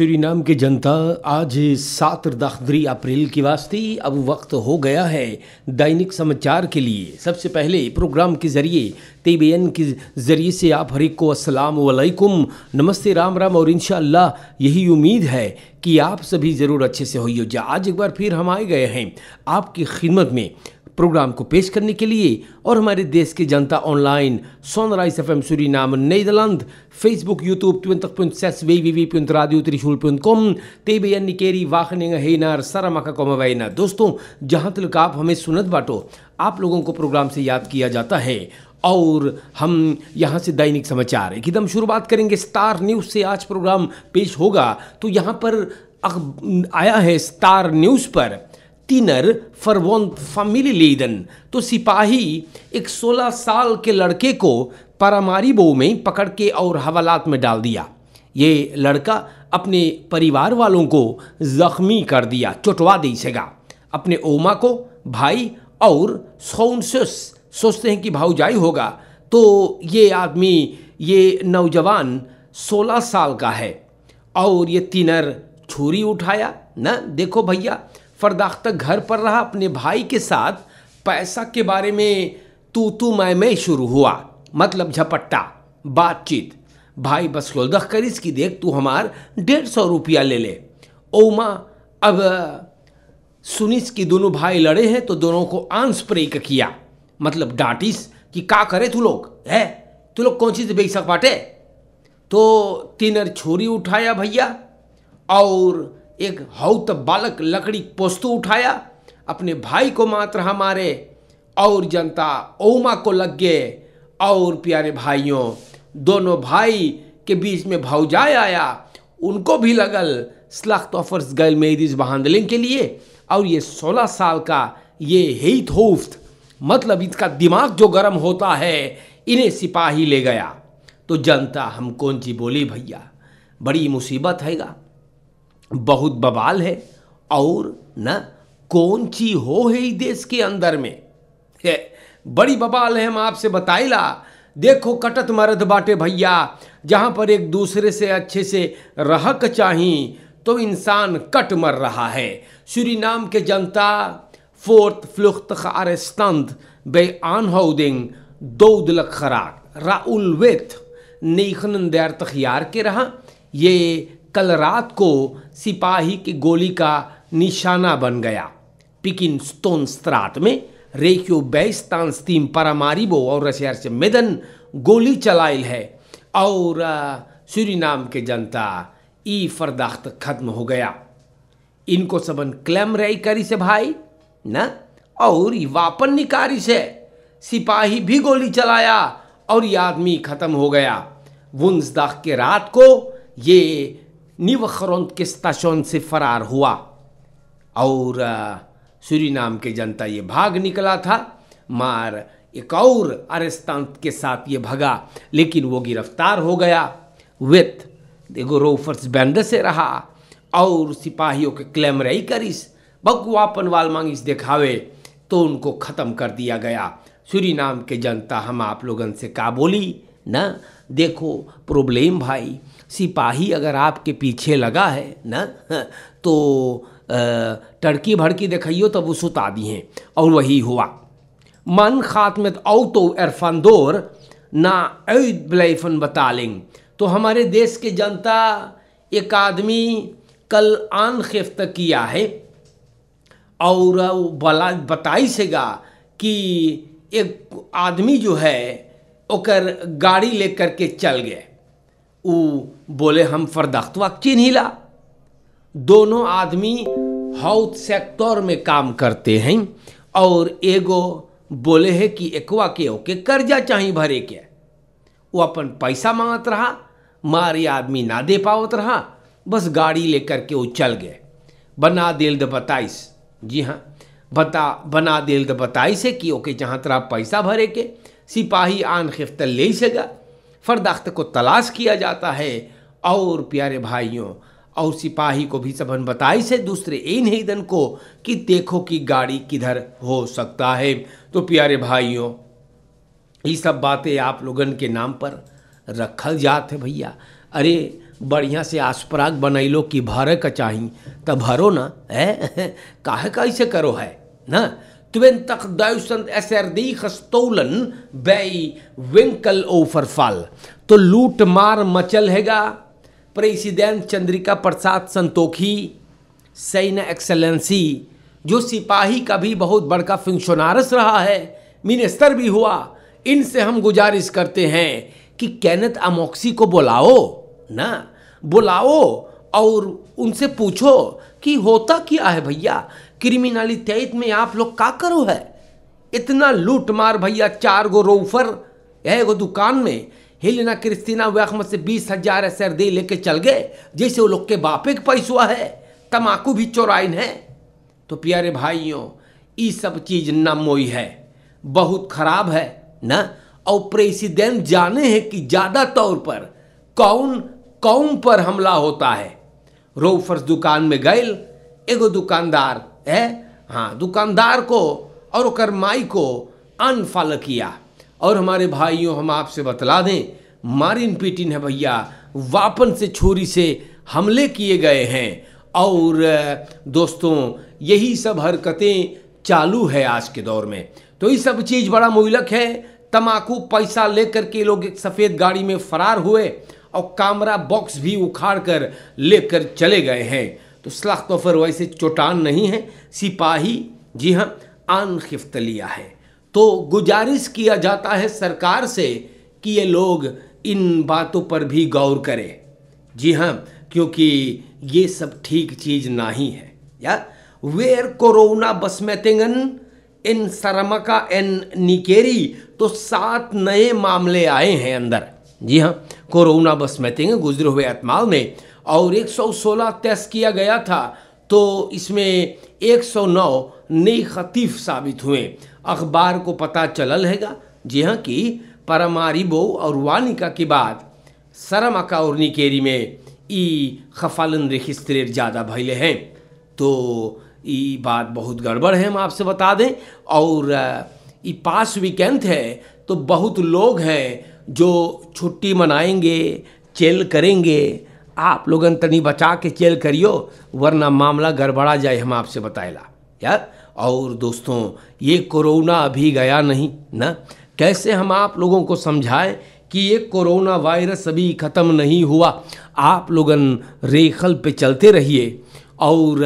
नाम की जनता आज सात दाखदरी अप्रैल की वास्ते अब वक्त हो गया है दैनिक समाचार के लिए सबसे पहले प्रोग्राम के ज़रिए एन के ज़रिए से आप हर एक को असलम वालेकुम नमस्ते राम राम और इन यही उम्मीद है कि आप सभी ज़रूर अच्छे से होइए आज एक बार फिर हम आए गए हैं आपकी खिदमत में प्रोग्राम को पेश करने के लिए और हमारे देश की जनता ऑनलाइन सोनराइज एफ एम नई दलंद फेसबुक यूट्यूब ट्विंतक पुंत सेस वे वी वी पुंत रादियो त्रिशूल पुंत कॉम तेबे यन्नी केरी वाखनिंग हेनार सरमका कोमवैना दोस्तों जहाँ तक आप हमें सुनत बाटो आप लोगों को प्रोग्राम से याद किया जाता है और हम यहाँ से दैनिक समाचार एकदम शुरुआत करेंगे स्टार न्यूज़ से आज प्रोग्राम पेश होगा तो यहाँ पर आया है स्टार न्यूज़ पर तीनर फरवोन फमिली लीदन तो सिपाही एक 16 साल के लड़के को बो में पकड़ के और हवालात में डाल दिया ये लड़का अपने परिवार वालों को जख्मी कर दिया दी दीसेगा अपने ओमा को भाई और सोनसस सोचते हैं कि भाऊजाई होगा तो ये आदमी ये नौजवान 16 साल का है और ये तीनर छुरी उठाया ना देखो भैया फरदाख्ता घर पर रहा अपने भाई के साथ पैसा के बारे में तू तू मैं मैं शुरू हुआ मतलब झपट्टा बातचीत भाई बस लोदख कर इसकी देख तू हमार डेढ़ सौ रुपया ले ले ओ माँ अब सुनिस की दोनों भाई लड़े हैं तो दोनों को आंस प्रेक किया मतलब डांटिस कि का करे तू लोग है तू लोग कौन चीज़ बेच सक बाटे तो तीनर छोरी उठाया भैया और एक हौत बालक लकड़ी पोस्तू उठाया अपने भाई को मात्र हमारे और जनता ओमा को लग गए और प्यारे भाइयों दोनों भाई के बीच में भौजाय आया उनको भी लगल स्लख्त ऑफर्स गर्ल मेरीज बहांदलिंग के लिए और ये सोलह साल का ये हेत होफ्त मतलब इसका दिमाग जो गर्म होता है इन्हें सिपाही ले गया तो जनता हम कौन सी बोली भैया बड़ी मुसीबत हैगा बहुत बवाल है और न कौन ची हो है देश के अंदर में है बड़ी बबाल है हम आपसे बताइला देखो कटत मरद बाटे भैया जहाँ पर एक दूसरे से अच्छे से रहक चाहिए तो इंसान कट मर रहा है श्री नाम के जनता फोर्थ फ्लुख्त स्तंध बे आनहोदिंग दौदलक खराक राउल वेथ नीखन तखियार के रहा ये कल रात को सिपाही की गोली का निशाना बन गया स्त्रात में रेक्यो बेस्तानस्तीम परामारिबो और से मेदन गोली चलाइल है और सूरीनाम के जनता ई फरदाख्त खत्म हो गया इनको सबन क्लेम रही करी से भाई ना और वापन निकारी से सिपाही भी गोली चलाया और ये आदमी खत्म हो गया वंसदाख के रात को ये निवखरों के स्टेशन से फरार हुआ और सूरीनाम के जनता ये भाग निकला था मार एक और अरेस्तान के साथ ये भगा लेकिन वो गिरफ्तार हो गया विथ एगो रोफर्स बैंड से रहा और सिपाहियों के क्लेम रही करिस बकुआपन वाल मांगिस दिखावे तो उनको ख़त्म कर दिया गया सूरीनाम के जनता हम आप लोगन से का बोली ना देखो प्रॉब्लम भाई सिपाही अगर आपके पीछे लगा है ना हाँ, तो टड़की भड़की देखियो तब वो सुता दिए और वही हुआ मन खात में औ तो इरफानदोर ना ब्लैफन बता लेंगे तो हमारे देश के जनता एक आदमी कल आन खिफ्त किया है और बला बताई सेगा कि एक आदमी जो है ओकर गाड़ी लेकर के चल गए ऊ बोले हम फरदख्तवा चिन्हिला दोनों आदमी हाउथ सेक्टर में काम करते हैं और एगो बोले है कि एकवा के ओके कर्जा चाहिए भरे के वो अपन पैसा मांगत रहा मारे आदमी ना दे पावत रहा बस गाड़ी लेकर के वो चल गए बना दिल द बताइस जी हाँ बता बना दिल द बताइस है कि ओके जहाँ तरह पैसा भरे के सिपाही आन खिफ्तल ले सगा फरदाख्त को तलाश किया जाता है और प्यारे भाइयों और सिपाही को भी सबन बताई से दूसरे इन दिन को कि देखो कि गाड़ी किधर हो सकता है तो प्यारे भाइयों ये सब बातें आप लोगन के नाम पर रखल जात है भैया अरे बढ़िया से आसपराग बनाई लो कि भर का चाहिए तब भरो ना है काहे कैसे करो है ना 20.000 SRD gestolen bij winkeloverval. तो लूटमार मचल हैगा प्रेसिडेंट चंद्रिका प्रसाद संतोखी सैन्य एक्सेलेंसी जो सिपाही का भी बहुत बड़का फंक्शनारस रहा है मिनिस्टर भी हुआ इनसे हम गुजारिश करते हैं कि कैनत अमोक्सी को बुलाओ ना बुलाओ और उनसे पूछो कि होता क्या है भैया क्रिमिनलितियत में आप लोग का करो है इतना लूट मार भैया चार गो रोफर है वो दुकान में हिलना क्रिस्तीना वहमत से बीस हजार सर दे लेके चल गए जैसे वो लोग के बापे के पैसुआ है तमाकू भी चोराइन है तो प्यारे भाइयों ये सब चीज नमोई है बहुत खराब है ना और प्रेसिडेंट जाने हैं कि ज़्यादा तौर पर कौन कौन पर हमला होता है रोफर्स दुकान में गए एगो दुकानदार है हाँ दुकानदार को और ओकर माई को अनफॉल किया और हमारे भाइयों हम आपसे बतला दें मारिन पीटिन है भैया वापन से छोरी से हमले किए गए हैं और दोस्तों यही सब हरकतें चालू है आज के दौर में तो ये सब चीज़ बड़ा मुलक है तमाकू पैसा लेकर के लोग एक सफ़ेद गाड़ी में फ़रार हुए और कैमरा बॉक्स भी उखाड़ कर लेकर चले गए हैं तो सलाख वैसे चोटान नहीं है सिपाही जी हाँ आन खिफ्तलिया है तो गुजारिश किया जाता है सरकार से कि ये लोग इन बातों पर भी गौर करें जी हाँ क्योंकि ये सब ठीक चीज़ नहीं है या वेर कोरोना बसमेतिंगन इन सरमका एन निकेरी तो सात नए मामले आए हैं अंदर जी हाँ कोरोना बस में तेंगे गुजरे हुए अतमाल में और 116 टेस्ट किया गया था तो इसमें 109 नई खतीफ साबित हुए अखबार को पता चलल हैगा जी हाँ कि परमारिबो और वानिका के बाद सरमका और निकेरी में ई खफालन रेखिस्त्रेर ज़्यादा भैले हैं तो ये बात बहुत गड़बड़ है हम आपसे बता दें और ये पास वीकेंड है तो बहुत लोग हैं जो छुट्टी मनाएंगे चेल करेंगे आप लोग तनी बचा के चेल करियो वरना मामला गड़बड़ा जाए हम आपसे बताएला यार और दोस्तों ये कोरोना अभी गया नहीं ना कैसे हम आप लोगों को समझाएं कि ये कोरोना वायरस अभी ख़त्म नहीं हुआ आप लोगन रेखल पे चलते रहिए और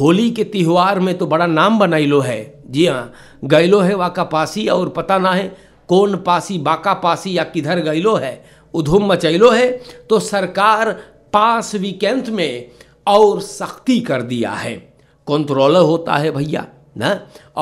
होली के त्यौहार में तो बड़ा नाम बनाई लो है जी हाँ गैलो है वाका पासी और पता ना है कौन पासी बाका पासी या किधर गैलो है उधुम मचैलो है तो सरकार पास वीकेंड में और सख्ती कर दिया है कंट्रोलर तो होता है भैया ना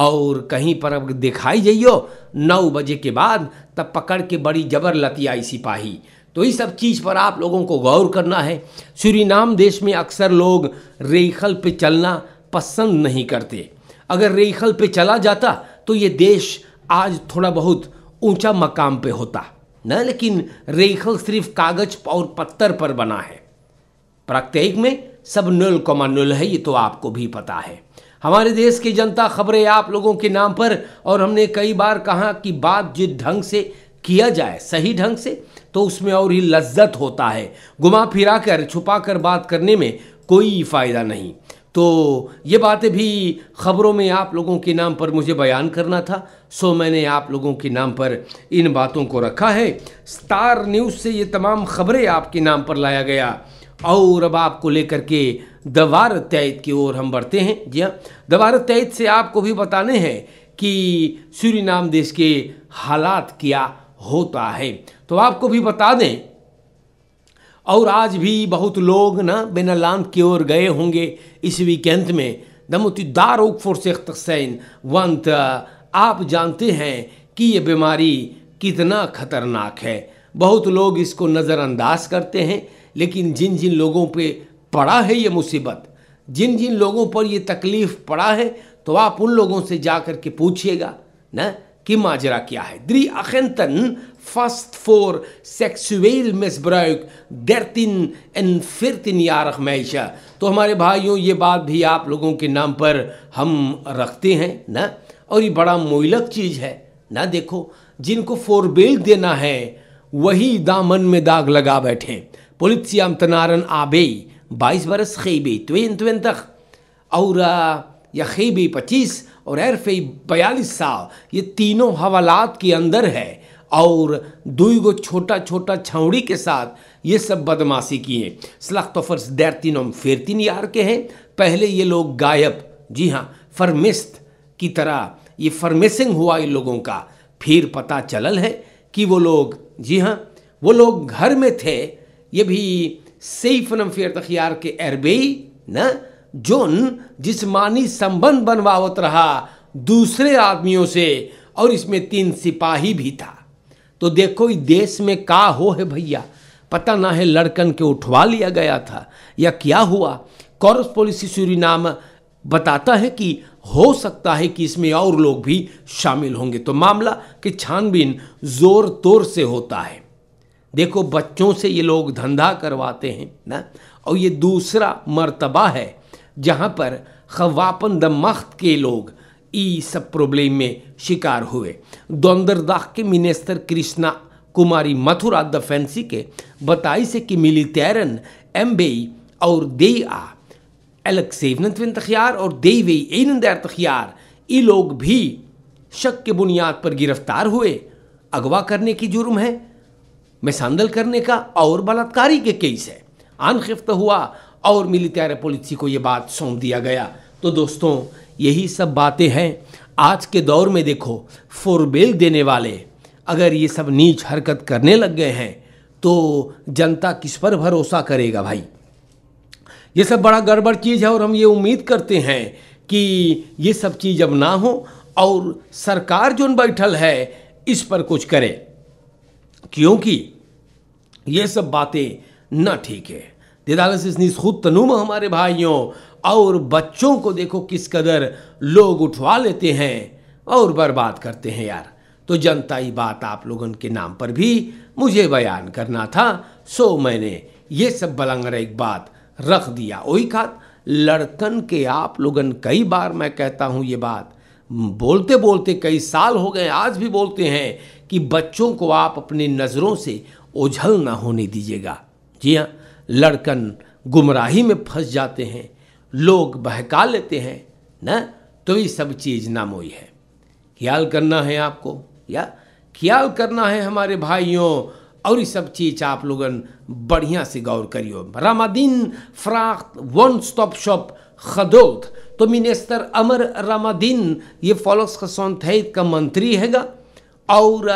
और कहीं पर अब दिखाई जाइयो नौ बजे के बाद तब पकड़ के बड़ी जबर आई सिपाही तो इस सब चीज़ पर आप लोगों को गौर करना है सूरीनाम देश में अक्सर लोग रेखल पे चलना पसंद नहीं करते अगर रेखल पे चला जाता तो ये देश आज थोड़ा बहुत ऊंचा मकाम पे होता न लेकिन रेखल सिर्फ कागज और पत्थर पर बना है प्रत्येक में सब नुल कमा नुल है ये तो आपको भी पता है हमारे देश की जनता खबरें आप लोगों के नाम पर और हमने कई बार कहा कि बात जिस ढंग से किया जाए सही ढंग से तो उसमें और ही लज्जत होता है घुमा फिरा कर छुपा कर बात करने में कोई फ़ायदा नहीं तो ये बातें भी ख़बरों में आप लोगों के नाम पर मुझे बयान करना था सो मैंने आप लोगों के नाम पर इन बातों को रखा है स्टार न्यूज़ से ये तमाम खबरें आपके नाम पर लाया गया और अब आपको लेकर के दवार तैद की ओर हम बढ़ते हैं जी हाँ दवार तैद से आपको भी बताने हैं कि सूर्य देश के हालात क्या होता है तो आपको भी बता दें और आज भी बहुत लोग ना बेनालाम की ओर गए होंगे इस वीकेंड में दारोक फोर शेख तकसैन वंत आप जानते हैं कि ये बीमारी कितना खतरनाक है बहुत लोग इसको नज़रअंदाज करते हैं लेकिन जिन जिन लोगों पे पड़ा है ये मुसीबत जिन जिन लोगों पर ये तकलीफ़ पड़ा है तो आप उन लोगों से जा कर के पूछिएगा न कि माजरा क्या है द्री अखंतन vast voor seksueel misbruक 13 एंड 14 यारख मैशा तो हमारे भाइयों ये बात भी आप लोगों के नाम पर हम रखते हैं ना और ये बड़ा मोइलक चीज़ है ना देखो जिनको फोरबेल देना है वही दामन में दाग लगा बैठे पुलिसियाम तनारन आबे बाईस बरस खेबे त्वेन त्वेन तक और या खेबे पच्चीस और एरफे बयालीस साल ये तीनों हवालात के अंदर है और दुई गो छोटा छोटा छावड़ी के साथ ये सब बदमाशी किए स्लख्त तो दैर तीन और तीन यार के हैं पहले ये लोग गायब जी हाँ फरमिस्त की तरह ये फरमिसिंग हुआ इन लोगों का फिर पता चलल है कि वो लोग जी हाँ वो लोग घर में थे ये भी सईफ नमफियर तखियार के अरबेई न जोन जिसमानी संबंध बनवावत रहा दूसरे आदमियों से और इसमें तीन सिपाही भी था तो देखो इस देश में का हो है भैया पता ना है लड़कन के उठवा लिया गया था या क्या हुआ कॉरस पॉलिसी सूरी बताता है कि हो सकता है कि इसमें और लोग भी शामिल होंगे तो मामला कि छानबीन जोर तोर से होता है देखो बच्चों से ये लोग धंधा करवाते हैं ना और ये दूसरा मर्तबा है जहाँ पर खवापन दमख्त के लोग ई सब प्रॉब्लम में शिकार हुए द्वंदरदाख के मिनिस्टर कृष्णा कुमारी मथुरा द फैंसी के बताई से कि मिलिटेरन एम्बेई और देआ elk 27 तखियार और देवी 31 तखियार ये लोग भी शक के बुनियाद पर गिरफ्तार हुए अगवा करने की जुर्म है मिसांदल करने का और बलात्कारी के केस है आनखिफ्त हुआ और मिलिटेर पुलिस को यह बात सौंप दिया गया तो दोस्तों यही सब बातें हैं आज के दौर में देखो फोरबेल देने वाले अगर ये सब नीच हरकत करने लग गए हैं तो जनता किस पर भरोसा करेगा भाई ये सब बड़ा गड़बड़ चीज़ है और हम ये उम्मीद करते हैं कि ये सब चीज़ अब ना हो और सरकार जो बैठल है इस पर कुछ करे क्योंकि ये सब बातें ना ठीक है दिदालस इस खुद तनुम हमारे भाइयों और बच्चों को देखो किस कदर लोग उठवा लेते हैं और बर्बाद करते हैं यार तो जनता ही बात आप लोगों के नाम पर भी मुझे बयान करना था सो मैंने ये सब बलंगर एक बात रख दिया वही खात लड़कन के आप लोगन कई बार मैं कहता हूँ ये बात बोलते बोलते कई साल हो गए आज भी बोलते हैं कि बच्चों को आप अपनी नज़रों से ओझल ना होने दीजिएगा जी हाँ लड़कन गुमराही में फंस जाते हैं लोग बहका लेते हैं ना तो ये सब चीज़ नामोई है ख्याल करना है आपको या ख्याल करना है हमारे भाइयों और ये सब चीज आप लोगन बढ़िया से गौर करियो रामादीन फ्राक वन स्टॉप शॉप खदोत तो मिनिस्टर अमर रामादीन ये फॉलोस खसौन थैद का मंत्री हैगा और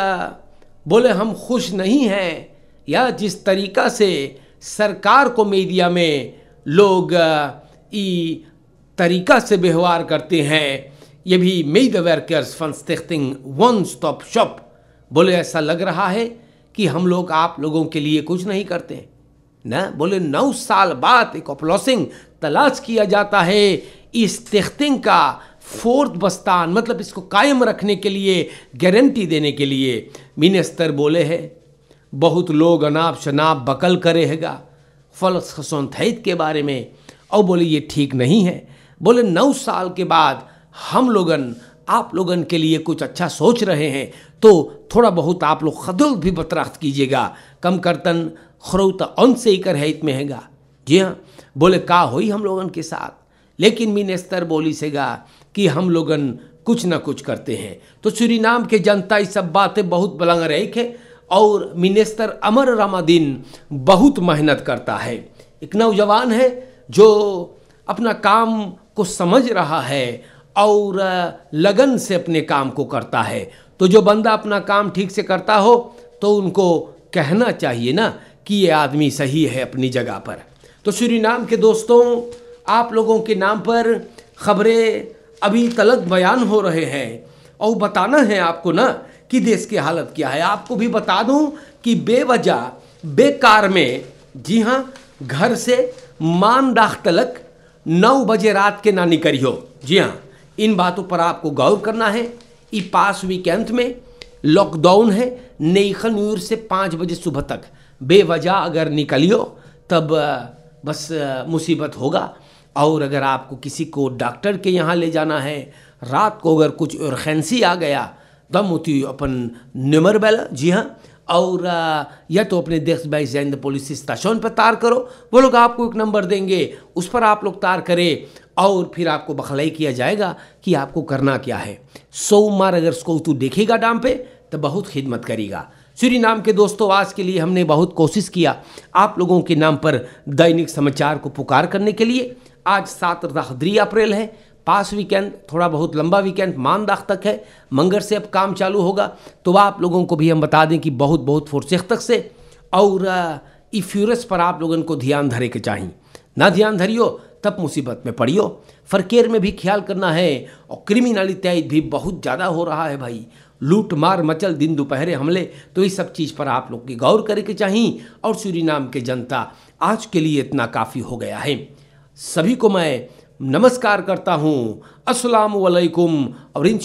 बोले हम खुश नहीं हैं या जिस तरीका से सरकार को मीडिया में लोग ई तरीका से व्यवहार करते हैं ये भी द वर्कर्स फन स्टिंग वन स्टॉप शॉप बोले ऐसा लग रहा है कि हम लोग आप लोगों के लिए कुछ नहीं करते ना बोले नौ साल बाद एक अपलॉसिंग तलाश किया जाता है इस तख्तिंग का फोर्थ बस्तान मतलब इसको कायम रखने के लिए गारंटी देने के लिए मिनिस्टर बोले है बहुत लोग अनाप शनाप बकल करेगा फल खसौन थैद के बारे में और बोले ये ठीक नहीं है बोले नौ साल के बाद हम लोगन आप लोगन के लिए कुछ अच्छा सोच रहे हैं तो थोड़ा बहुत आप लोग खदुल भी बतराख्त कीजिएगा कम करतन खरौत अन से ही कर है इतमें हैगा जी हाँ बोले का हुई हम लोगन के साथ लेकिन मीन स्तर बोली सेगा कि हम लोगन कुछ ना कुछ करते हैं तो नाम के जनता ये सब बातें बहुत बलंग रही है और मिनिस्टर अमर रामादीन बहुत मेहनत करता है एक नौजवान है जो अपना काम को समझ रहा है और लगन से अपने काम को करता है तो जो बंदा अपना काम ठीक से करता हो तो उनको कहना चाहिए ना कि ये आदमी सही है अपनी जगह पर तो श्री नाम के दोस्तों आप लोगों के नाम पर खबरें अभी तलक बयान हो रहे हैं और बताना है आपको ना कि देश की हालत क्या है आपको भी बता दूं कि बेवजह बेकार में जी हाँ घर से राख तलक नौ बजे रात के नानी करियो जी हाँ इन बातों पर आपको गौर करना है ई पास वीक अंत में लॉकडाउन है नईखन यूर से पाँच बजे सुबह तक बेवजह अगर निकलियो तब बस मुसीबत होगा और अगर आपको किसी को डॉक्टर के यहाँ ले जाना है रात को अगर कुछ अर्जेंसी आ गया दम होती अपन निमर बैला जी हाँ और या तो अपने देश भाई जैन पुलिस स्टेशन पर तार करो वो लोग आपको एक नंबर देंगे उस पर आप लोग तार करें और फिर आपको बखलाई किया जाएगा कि आपको करना क्या है सोमवार अगर उसको तू देखेगा डाम पे तो बहुत खिदमत करेगा श्री नाम के दोस्तों आज के लिए हमने बहुत कोशिश किया आप लोगों के नाम पर दैनिक समाचार को पुकार करने के लिए आज सात हदरी अप्रैल है पास वीकेंड थोड़ा बहुत लंबा वीकेंड मानदाख तक है मंगर से अब काम चालू होगा तो वह आप लोगों को भी हम बता दें कि बहुत बहुत फुर्सख तक से और इफ्यूरस पर आप लोगों को ध्यान धरे के चाहिए ना ध्यान धरियो तब मुसीबत में पड़ियो फरकेर में भी ख्याल करना है और क्रिमिनली तय भी बहुत ज़्यादा हो रहा है भाई लूट मार मचल दिन दोपहरे हमले तो इस सब चीज़ पर आप लोग की गौर करे के चाहिए और सूरी के जनता आज के लिए इतना काफ़ी हो गया है सभी को मैं नमस्कार करता हूँ असलकुम और इन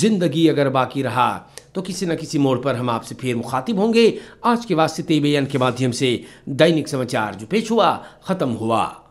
ज़िंदगी अगर बाकी रहा तो किसी न किसी मोड़ पर हम आपसे फिर मुखातिब होंगे आज के वास्ते बयान के माध्यम से दैनिक समाचार जो पेश हुआ ख़त्म हुआ